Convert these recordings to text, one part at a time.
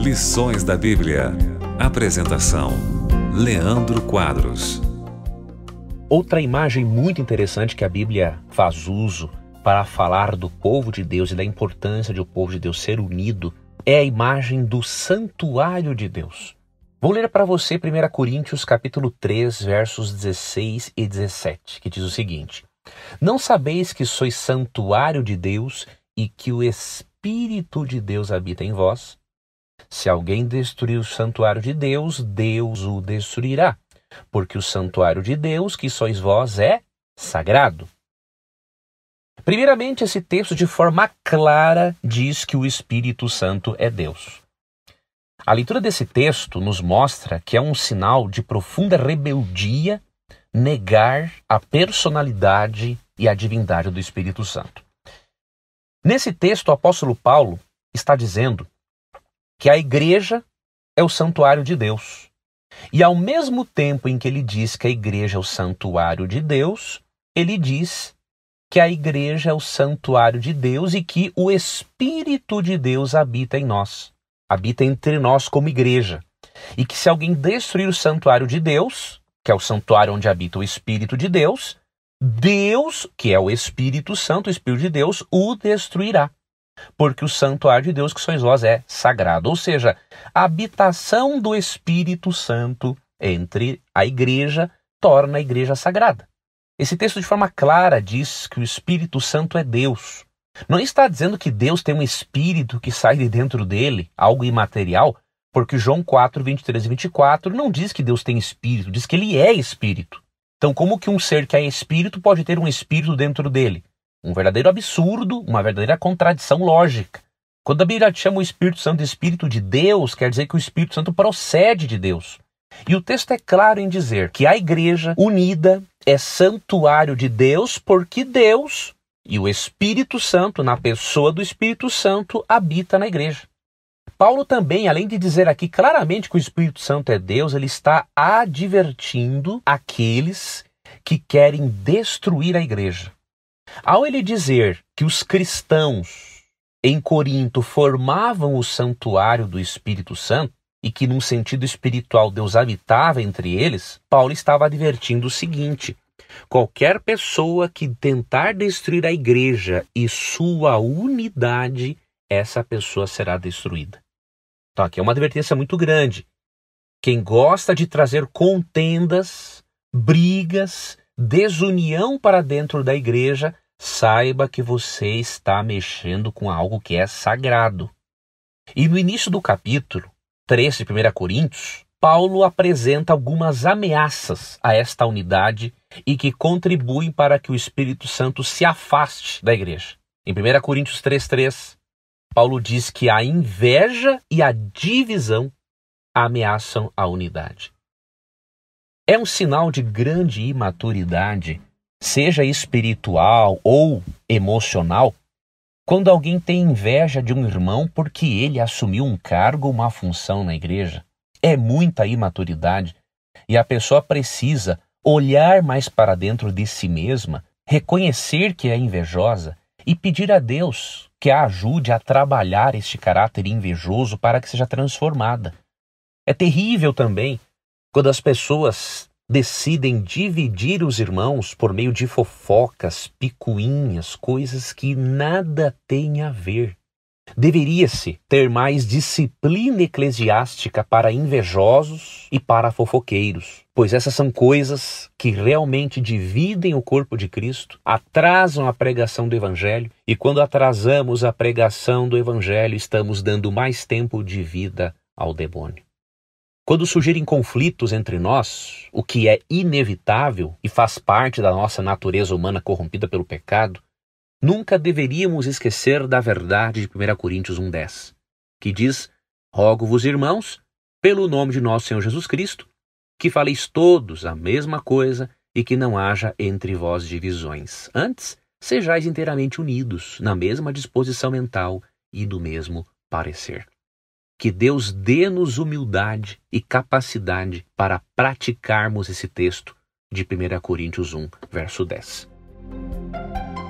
Lições da Bíblia. Apresentação: Leandro Quadros. Outra imagem muito interessante que a Bíblia faz uso para falar do povo de Deus e da importância de o povo de Deus ser unido é a imagem do santuário de Deus. Vou ler para você 1 Coríntios capítulo 3, versos 16 e 17, que diz o seguinte: Não sabeis que sois santuário de Deus e que o Espírito de Deus habita em vós. Se alguém destruir o santuário de Deus, Deus o destruirá, porque o santuário de Deus, que sois vós, é sagrado. Primeiramente, esse texto, de forma clara, diz que o Espírito Santo é Deus. A leitura desse texto nos mostra que é um sinal de profunda rebeldia negar a personalidade e a divindade do Espírito Santo. Nesse texto, o apóstolo Paulo está dizendo que a igreja é o santuário de Deus. E ao mesmo tempo em que ele diz que a igreja é o santuário de Deus, ele diz que a igreja é o santuário de Deus e que o Espírito de Deus habita em nós, habita entre nós como igreja. E que se alguém destruir o santuário de Deus, que é o santuário onde habita o Espírito de Deus, Deus, que é o Espírito Santo, o Espírito de Deus, o destruirá. Porque o santuário de Deus, que sois vós, é sagrado. Ou seja, a habitação do Espírito Santo entre a igreja torna a igreja sagrada. Esse texto, de forma clara, diz que o Espírito Santo é Deus. Não está dizendo que Deus tem um espírito que sai de dentro dele, algo imaterial, porque João 4, 23 e 24 não diz que Deus tem espírito, diz que ele é espírito. Então, como que um ser que é espírito pode ter um espírito dentro dele? Um verdadeiro absurdo, uma verdadeira contradição lógica. Quando a Bíblia chama o Espírito Santo de Espírito de Deus, quer dizer que o Espírito Santo procede de Deus. E o texto é claro em dizer que a igreja unida é santuário de Deus, porque Deus e o Espírito Santo, na pessoa do Espírito Santo, habita na igreja. Paulo também, além de dizer aqui claramente que o Espírito Santo é Deus, ele está advertindo aqueles que querem destruir a igreja. Ao ele dizer que os cristãos em Corinto formavam o santuário do Espírito Santo e que, num sentido espiritual, Deus habitava entre eles, Paulo estava advertindo o seguinte: qualquer pessoa que tentar destruir a igreja e sua unidade, essa pessoa será destruída. Tá, aqui é uma advertência muito grande. Quem gosta de trazer contendas, brigas, desunião para dentro da igreja, saiba que você está mexendo com algo que é sagrado. E no início do capítulo 3 de 1 Coríntios, Paulo apresenta algumas ameaças a esta unidade e que contribuem para que o Espírito Santo se afaste da igreja. Em 1 Coríntios 3,3, Paulo diz que a inveja e a divisão ameaçam a unidade. É um sinal de grande imaturidade, seja espiritual ou emocional, quando alguém tem inveja de um irmão porque ele assumiu um cargo ou uma função na igreja. É muita imaturidade e a pessoa precisa olhar mais para dentro de si mesma, reconhecer que é invejosa e pedir a Deus que a ajude a trabalhar este caráter invejoso para que seja transformada. É terrível também quando as pessoas decidem dividir os irmãos por meio de fofocas, picuinhas, coisas que nada têm a ver. Deveria-se ter mais disciplina eclesiástica para invejosos e para fofoqueiros, pois essas são coisas que realmente dividem o corpo de Cristo, atrasam a pregação do Evangelho, e quando atrasamos a pregação do Evangelho, estamos dando mais tempo de vida ao demônio. Quando surgirem conflitos entre nós, o que é inevitável e faz parte da nossa natureza humana corrompida pelo pecado, Nunca deveríamos esquecer da verdade de 1 Coríntios 1,10, que diz: Rogo-vos, irmãos, pelo nome de nosso Senhor Jesus Cristo, que faleis todos a mesma coisa e que não haja entre vós divisões. Antes, sejais inteiramente unidos, na mesma disposição mental e do mesmo parecer. Que Deus dê-nos humildade e capacidade para praticarmos esse texto de 1 Coríntios 1, verso 10.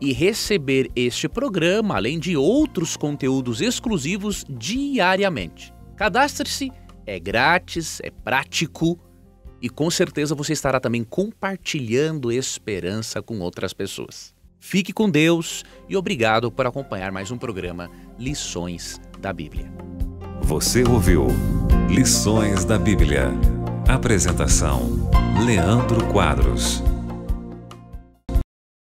e receber este programa, além de outros conteúdos exclusivos diariamente. Cadastre-se, é grátis, é prático e com certeza você estará também compartilhando esperança com outras pessoas. Fique com Deus e obrigado por acompanhar mais um programa Lições da Bíblia. Você ouviu Lições da Bíblia. Apresentação: Leandro Quadros.